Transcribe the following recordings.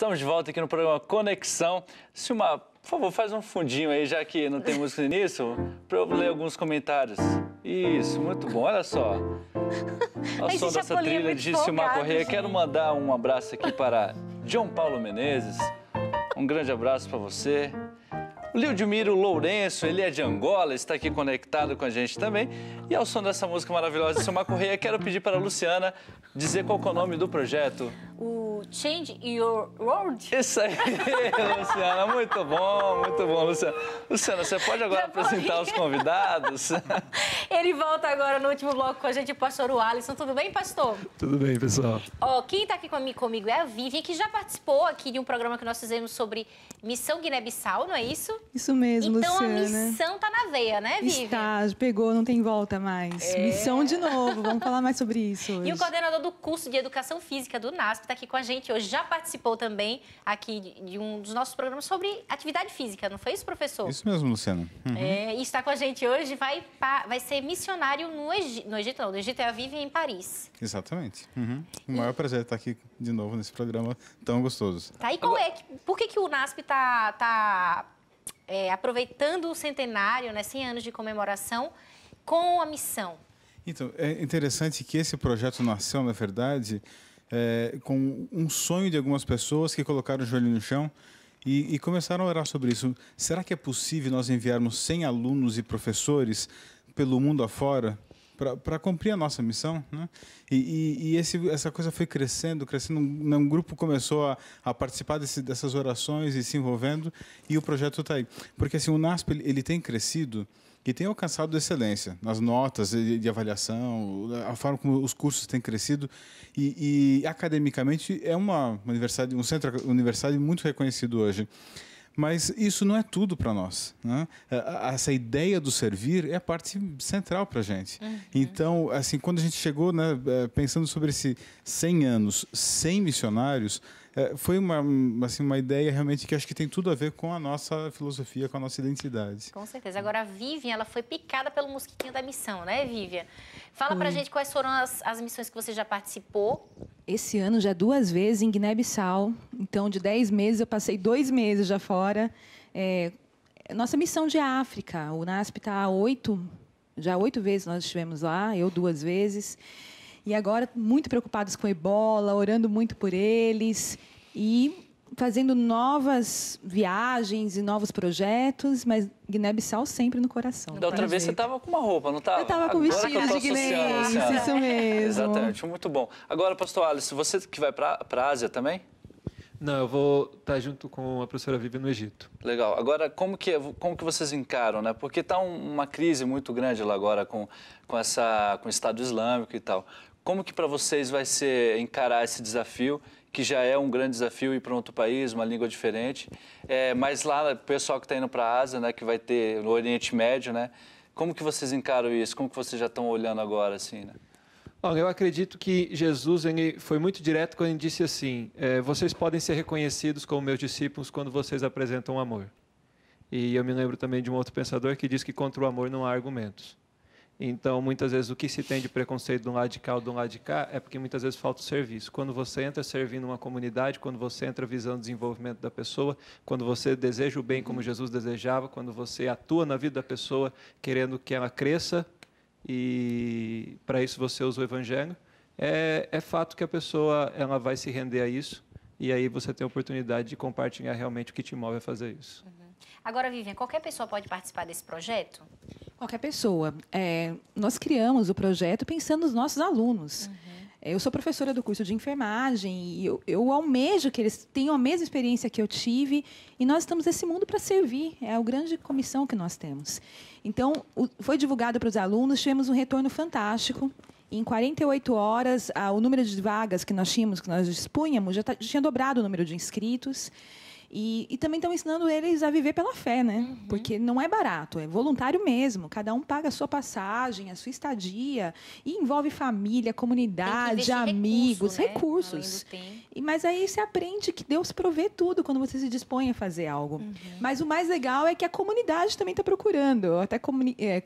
Estamos de volta aqui no programa Conexão. Silmar, por favor, faz um fundinho aí, já que não tem música no início, para eu ler alguns comentários. Isso, muito bom. Olha só. Ao som é dessa trilha é de Silmar Correia, quero mandar um abraço aqui para João Paulo Menezes. Um grande abraço para você. O Leodmiro Lourenço, ele é de Angola, está aqui conectado com a gente também. E ao som dessa música maravilhosa de Silmar Correia, quero pedir para a Luciana dizer qual é o nome do projeto. O Change Your World. Isso aí, Luciana. Muito bom, muito bom, Luciana. Luciana, você pode agora Já apresentar os convidados? Ele volta agora no último bloco com a gente, o pastor Alisson. Tudo bem, pastor? Tudo bem, pessoal. Ó, quem está aqui comigo é a Vivian, que já participou aqui de um programa que nós fizemos sobre Missão Guiné-Bissau, não é isso? Isso mesmo, então, Luciana. Então a missão tá na veia, né, Vivi? Está, pegou, não tem volta mais. É. Missão de novo, vamos falar mais sobre isso. Hoje. E o coordenador do curso de Educação Física do NASP está aqui com a gente hoje, já participou também aqui de um dos nossos programas sobre atividade física, não foi isso, professor? Isso mesmo, Luciana. Uhum. É, e está com a gente hoje, vai, vai ser missionário no Egito, no Egito não, no Egito é a Vivi em Paris. Exatamente. Uhum. O maior e... prazer estar aqui de novo nesse programa tão gostoso. Tá, e qual é, por que, que o NASP tá... tá é, aproveitando o centenário, né, 100 anos de comemoração, com a missão. Então, é interessante que esse projeto nasceu, na verdade, é, com um sonho de algumas pessoas que colocaram o joelho no chão e, e, começaram a orar sobre isso. Será que é possível nós enviarmos 100 alunos e professores pelo mundo afora para cumprir a nossa missão. Né? E, e, e esse, essa coisa foi crescendo, crescendo. Um, né, um grupo começou a, a participar desse, dessas orações e se envolvendo, e o projeto está aí. Porque assim, o NASP ele, ele tem crescido e tem alcançado excelência nas notas de, de, avaliação, a forma como os cursos têm crescido e, e academicamente é uma universidade, um centro universitário muito reconhecido hoje. Mas isso não é tudo para nós. Né? É, essa ideia do servir é a parte central para a gente. Uhum. Então, assim, quando a gente chegou, né, é, pensando sobre esses 100 anos, 100 missionários, é, foi uma, assim, uma ideia realmente que acho que tem tudo a ver com a nossa filosofia, com a nossa identidade. Com certeza. Agora, a Vivian, ela foi picada pelo mosquitinho da missão, né, Vivian? Fala pra gente quais foram as, as missões que você já participou. Esse ano já é duas vezes em Guiné-Bissau. Então, de dez meses, eu passei dois meses já fora. É, nossa missão de África, o NASP está oito, já oito vezes nós estivemos lá, eu duas vezes. E agora, muito preocupados com ebola, orando muito por eles e fazendo novas viagens e novos projetos, mas Guiné-Bissau sempre no coração. Da outra vez você estava com uma roupa, não estava? Eu estava com vestido de Guiné, isso mesmo. Exatamente, muito bom. Agora, pastor Alisson, você que vai para a Ásia também? Não, eu vou estar tá junto com a professora Vivi no Egito. Legal. Agora, como que, é, como que vocês encaram, né? Porque está um, uma crise muito grande lá agora com, com, essa, com o Estado Islâmico e tal. Como que para vocês vai ser encarar esse desafio, que já é um grande desafio ir para outro país, uma língua diferente, é, mas lá o pessoal que está indo para a Ásia, né, que vai ter no Oriente Médio, né, como que vocês encaram isso? Como que vocês já estão olhando agora, assim, né? Bom, eu acredito que Jesus ele foi muito direto quando ele disse assim: é, vocês podem ser reconhecidos como meus discípulos quando vocês apresentam amor. E eu me lembro também de um outro pensador que diz que contra o amor não há argumentos. Então, muitas vezes, o que se tem de preconceito de um lado de cá ou de um lado de cá é porque muitas vezes falta o serviço. Quando você entra servindo uma comunidade, quando você entra visando o desenvolvimento da pessoa, quando você deseja o bem como Jesus desejava, quando você atua na vida da pessoa querendo que ela cresça, e para isso você usa o evangelho, é, é fato que a pessoa ela vai se render a isso, e aí você tem a oportunidade de compartilhar realmente o que te move a fazer isso. Uhum. Agora, Vivian, qualquer pessoa pode participar desse projeto? Qualquer pessoa. É, nós criamos o projeto pensando nos nossos alunos. Uhum. É, eu sou professora do curso de enfermagem e eu, eu, almejo que eles tenham a mesma experiência que eu tive e nós estamos nesse mundo para servir. É a grande comissão que nós temos. Então, o, foi divulgado para os alunos, tivemos um retorno fantástico. Em 48 horas, a, o número de vagas que nós tínhamos, que nós dispunhamos, já, tá, já tinha dobrado o número de inscritos. E, e também estão ensinando eles a viver pela fé, né? Uhum. Porque não é barato, é voluntário mesmo. Cada um paga a sua passagem, a sua estadia, e envolve família, comunidade, amigos, recurso, né? recursos. E, mas aí você aprende que Deus provê tudo quando você se dispõe a fazer algo. Uhum. Mas o mais legal é que a comunidade também está procurando. Eu até comuni é,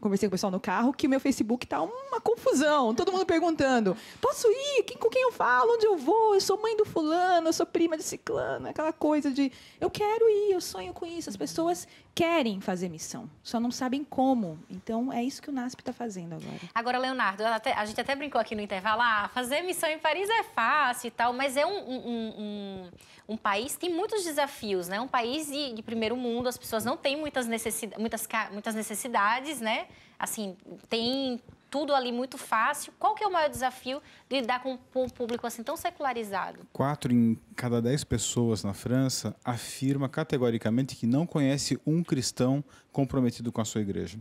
conversei com o pessoal no carro que o meu Facebook tá uma confusão. Todo mundo perguntando: posso ir? Quem, com quem eu falo? Onde eu vou? Eu sou mãe do fulano, eu sou prima de ciclano. Aquela coisa de eu quero ir, eu sonho com isso. As pessoas querem fazer missão, só não sabem como. Então é isso que o NASP está fazendo agora. Agora, Leonardo, a gente até brincou aqui no intervalo: ah, fazer missão em Paris é fácil e tal, mas é um, um, um, um país tem muitos desafios, né? Um país de, de primeiro mundo, as pessoas não têm muitas, necessidade, muitas, muitas necessidades, né? Assim, tem tudo ali muito fácil. Qual que é o maior desafio de lidar com um público assim tão secularizado? Quatro em cada dez pessoas na França afirma categoricamente que não conhece um cristão comprometido com a sua igreja.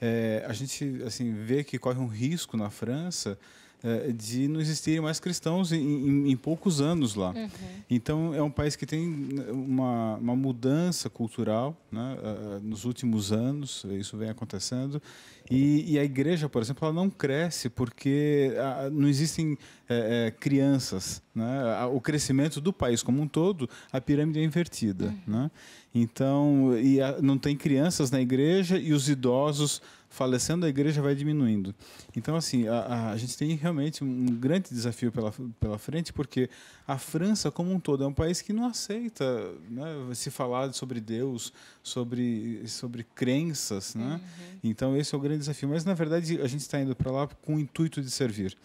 É, a gente assim vê que corre um risco na França eh, de não existirem mais cristãos em, em, em poucos anos lá. Uhum. Então, é um país que tem né, uma, uma mudança cultural né, eh, eh, nos últimos anos, isso vem acontecendo. E, e, a igreja, por exemplo, ela não cresce porque ah, não existem é, é, crianças. Né? O crescimento do país como um todo, a pirâmide é invertida. Uhum. Né? Então, e a, não tem crianças na igreja e os idosos falecendo, a igreja vai diminuindo. Então, assim, a, a, gente tem realmente um grande desafio pela, pela frente, porque a França, como um todo, é um país que não aceita né, se falar sobre Deus, sobre, sobre crenças. Né? Uhum. Então, esse é o grande desafio. Mas, na verdade, a gente está indo para lá com o intuito de servir.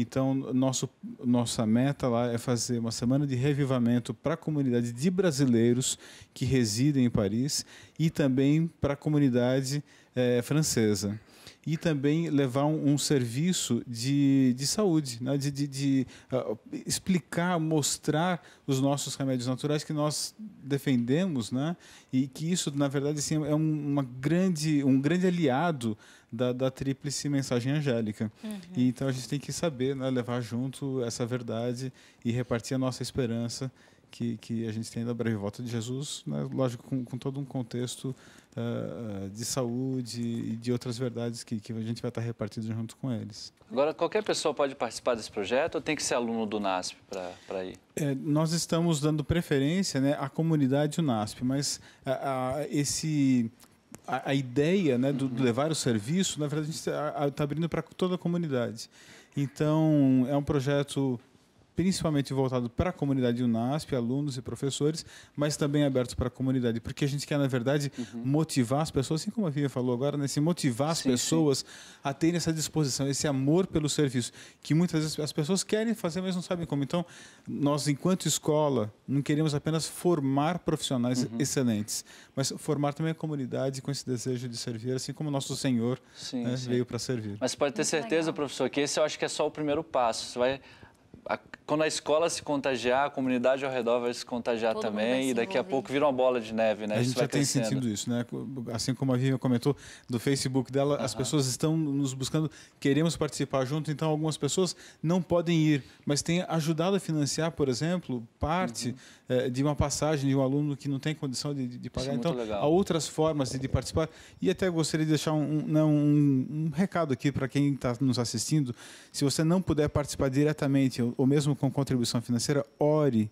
Então, nosso, nossa meta lá é fazer uma semana de revivamento para a comunidade de brasileiros que residem em Paris e também para a comunidade é, francesa e também levar um, um serviço de, de saúde, né? de, de, de uh, explicar, mostrar os nossos remédios naturais que nós defendemos, né? e que isso, na verdade, assim, é uma grande, um grande aliado da, da tríplice mensagem angélica. Uhum. E, então a gente tem que saber né? levar junto essa verdade e repartir a nossa esperança que, que a gente tem da breve volta de Jesus, né? lógico, com, com, todo um contexto uh, de saúde e de outras verdades que, que a gente vai estar repartido junto com eles. Agora, qualquer pessoa pode participar desse projeto ou tem que ser aluno do NASP para ir? É, nós estamos dando preferência né, à comunidade do NASP, mas a, a, esse a, a, ideia né, do, do, levar o serviço, na verdade, a gente está tá abrindo para toda a comunidade. Então, é um projeto principalmente voltado para a comunidade Unasp, alunos e professores, mas também aberto para a comunidade, porque a gente quer, na verdade, uhum. motivar as pessoas, assim como a Vivian falou agora, né? Se motivar as sim, pessoas sim. a terem essa disposição, esse amor pelo serviço, que muitas vezes as pessoas querem fazer, mas não sabem como. Então, nós, enquanto escola, não queremos apenas formar profissionais uhum. excelentes, mas formar também a comunidade com esse desejo de servir, assim como nosso Senhor sim, né, veio para servir. Mas pode ter certeza, professor, que esse eu acho que é só o primeiro passo. Você vai quando a escola se contagiar, a comunidade ao redor vai se contagiar Todo também se e daqui a pouco vira uma bola de neve, né? A gente isso já tem sentido isso, né? Assim como a Vivian comentou do Facebook dela, as pessoas estão nos buscando, queremos participar junto, então algumas pessoas não podem ir, mas tem ajudado a financiar, por exemplo, parte uhum. eh, de uma passagem de um aluno que não tem condição de, de pagar. É então, legal. há outras formas de, de, participar. E até gostaria de deixar um, um, né, um recado aqui para quem está nos assistindo. Se você não puder participar diretamente ou mesmo com contribuição financeira, ore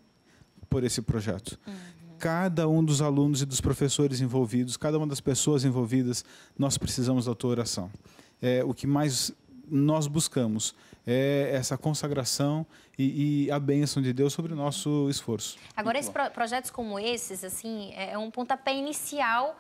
por esse projeto. Uhum. Cada um dos alunos e dos professores envolvidos, cada uma das pessoas envolvidas, nós precisamos da tua oração. É, o que mais nós buscamos é essa consagração e, e, a bênção de Deus sobre o nosso esforço. Agora, pro, projetos como esses, assim, é, é um pontapé inicial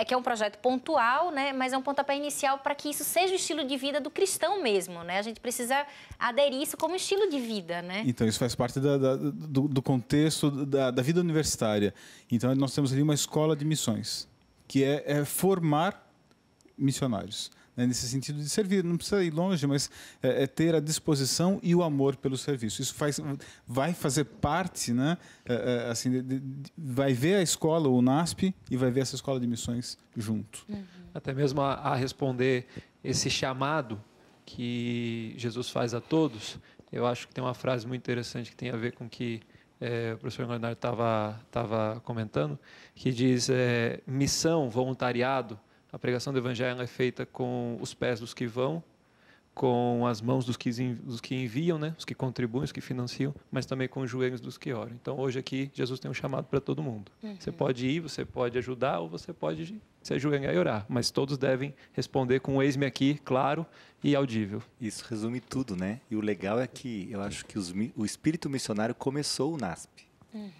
é que é um projeto pontual, né, mas é um pontapé inicial para que isso seja o estilo de vida do cristão mesmo, né? A gente precisa aderir isso como estilo de vida, né? Então, isso faz parte da, da, do, do, contexto da, da, vida universitária. Então, nós temos ali uma escola de missões, que é, é formar missionários né, nesse sentido de servir. Não precisa ir longe, mas é, é, ter a disposição e o amor pelo serviço. Isso faz, vai fazer parte, né, é, é assim, de, de, vai ver a escola, o NASP, e vai ver essa escola de missões junto. Uhum. Até mesmo a, a responder esse chamado que Jesus faz a todos, eu acho que tem uma frase muito interessante que tem a ver com que é, o professor Leonardo estava comentando, que diz é, missão, voluntariado, a pregação do evangelho é feita com os pés dos que vão, com as mãos dos que, dos que enviam, né? os que contribuem, os que financiam, mas também com os joelhos dos que oram. Então, hoje aqui, Jesus tem um chamado para todo mundo. Uhum. Você pode ir, você pode ajudar, ou você pode se ajoelhar e orar. Mas todos devem responder com eis-me aqui, claro e audível. Isso resume tudo, né? E o legal é que eu acho que os, o espírito missionário começou o NASP. Uhum.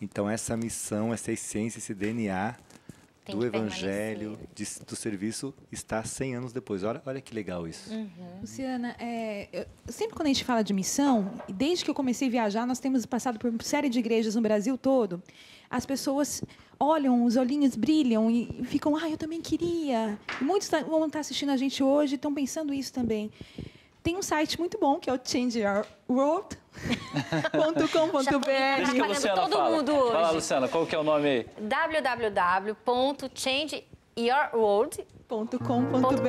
Então, essa missão, essa essência, esse DNA tem do evangelho, de, do serviço, está 100 anos depois. Olha, olha que legal isso. Uhum. Luciana, é, eu, sempre quando a gente fala de missão, desde que eu comecei a viajar, nós temos passado por uma série de igrejas no Brasil todo. As pessoas olham, os olhinhos brilham e ficam, ah, eu também queria. E muitos vão estar assistindo a gente hoje e estão pensando isso também. Tem um site muito bom que é o changeyourworld.com.br. Luciana todo fala. mundo hoje. Fala, Luciana, qual que é o nome aí? www.changeyourworld.com.br .com.br.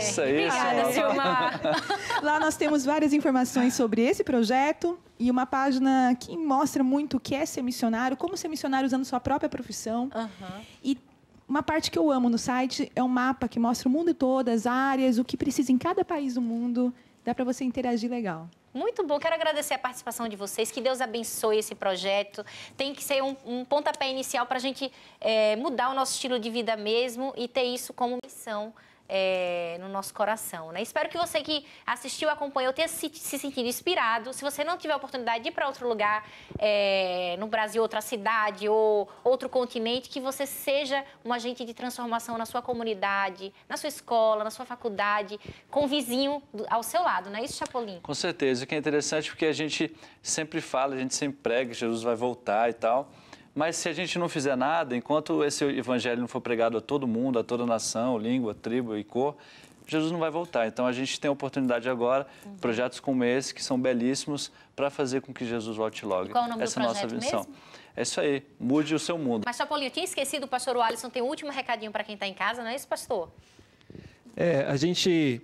Isso aí, Obrigada, Silmar. Lá nós temos várias informações sobre esse projeto e uma página que mostra muito o que é ser missionário, como ser missionário usando sua própria profissão. Uhum. E uma parte que eu amo no site é um mapa que mostra o mundo todo, as áreas, o que precisa em cada país do mundo. Dá para você interagir legal. Muito bom, quero agradecer a participação de vocês, que Deus abençoe esse projeto. Tem que ser um, um pontapé inicial para a gente é, mudar o nosso estilo de vida mesmo e ter isso como missão é, no nosso coração. Né? Espero que você que assistiu, acompanhou, tenha se, se sentido inspirado. Se você não tiver a oportunidade de ir para outro lugar é, no Brasil, outra cidade ou outro continente, que você seja um agente de transformação na sua comunidade, na sua escola, na sua faculdade, com o vizinho ao seu lado, não é isso, Chapolin? Com certeza. O que é interessante é porque a gente sempre fala, a gente sempre prega que Jesus vai voltar e tal. Mas se a gente não fizer nada, enquanto esse evangelho não for pregado a todo mundo, a toda nação, língua, tribo e cor, Jesus não vai voltar. Então a gente tem a oportunidade agora, uhum. projetos como esse, que são belíssimos, para fazer com que Jesus volte logo. E qual o nome Essa do é projeto nossa missão. Mesmo? É isso aí, mude o seu mundo. Mas, Paulinho, eu tinha esquecido, o pastor Alisson tem um último recadinho para quem está em casa, não é isso, pastor? É, a gente,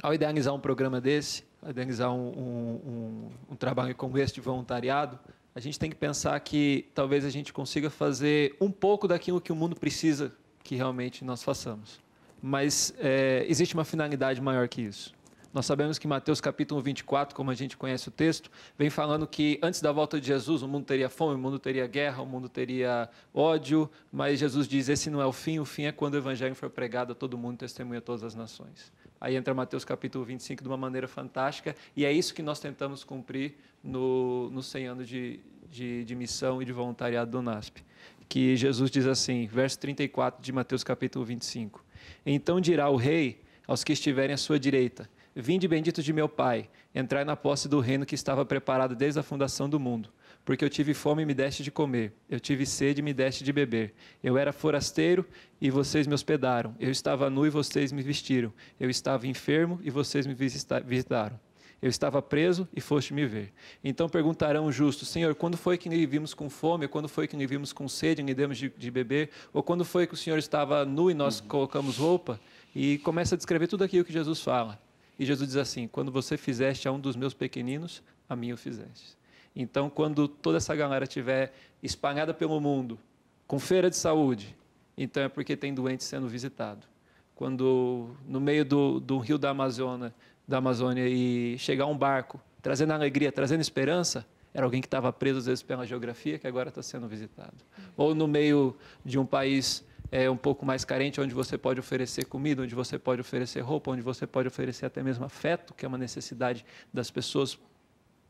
ao idealizar um programa desse, ao idealizar um, um, um, um trabalho como esse de voluntariado, a gente tem que pensar que talvez a gente consiga fazer um pouco daquilo que o mundo precisa que realmente nós façamos. Mas é, existe uma finalidade maior que isso. Nós sabemos que Mateus capítulo 24, como a gente conhece o texto, vem falando que antes da volta de Jesus o mundo teria fome, o mundo teria guerra, o mundo teria ódio, mas Jesus diz: esse não é o fim, o fim é quando o evangelho for pregado a todo mundo, testemunha todas as nações. Aí entra Mateus capítulo 25 de uma maneira fantástica, e é isso que nós tentamos cumprir no, no 100 anos de, de, de missão e de voluntariado do NASP. Que Jesus diz assim, verso 34 de Mateus capítulo 25: Então dirá o rei aos que estiverem à sua direita: Vinde benditos de meu Pai, entrai na posse do reino que estava preparado desde a fundação do mundo. Porque eu tive fome e me deste de comer, eu tive sede e me deste de beber. Eu era forasteiro e vocês me hospedaram. Eu estava nu e vocês me vestiram. Eu estava enfermo e vocês me visitaram. Eu estava preso e foste me ver. Então perguntarão o justo: Senhor, quando foi que lhe vimos com fome? Quando foi que lhe vimos com sede e lhe demos de, de, beber? Ou quando foi que o Senhor estava nu e nós uhum. colocamos roupa? E começa a descrever tudo aquilo que Jesus fala. E Jesus diz assim: Quando você fizeste a um dos meus pequeninos, a mim o fizeste. Então, quando toda essa galera estiver espalhada pelo mundo, com feira de saúde, então é porque tem doente sendo visitado. Quando no meio do, do rio da Amazônia, da Amazônia e chegar um barco trazendo alegria, trazendo esperança, era alguém que estava preso às vezes pela geografia que agora está sendo visitado. Ou no meio de um país é, um pouco mais carente, onde você pode oferecer comida, onde você pode oferecer roupa, onde você pode oferecer até mesmo afeto, que é uma necessidade das pessoas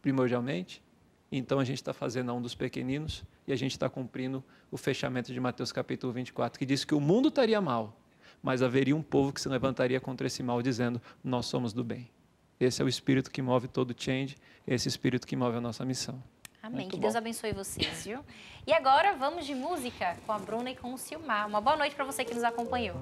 primordialmente. Então a gente está fazendo a um dos pequeninos e a gente está cumprindo o fechamento de Mateus capítulo 24, que diz que o mundo estaria mal, mas haveria um povo que se levantaria contra esse mal, dizendo: Nós somos do bem. Esse é o espírito que move todo o change, esse é espírito que move a nossa missão. Amém. Muito que bom. Deus abençoe vocês, viu? E agora vamos de música com a Bruna e com o Silmar. Uma boa noite para você que nos acompanhou.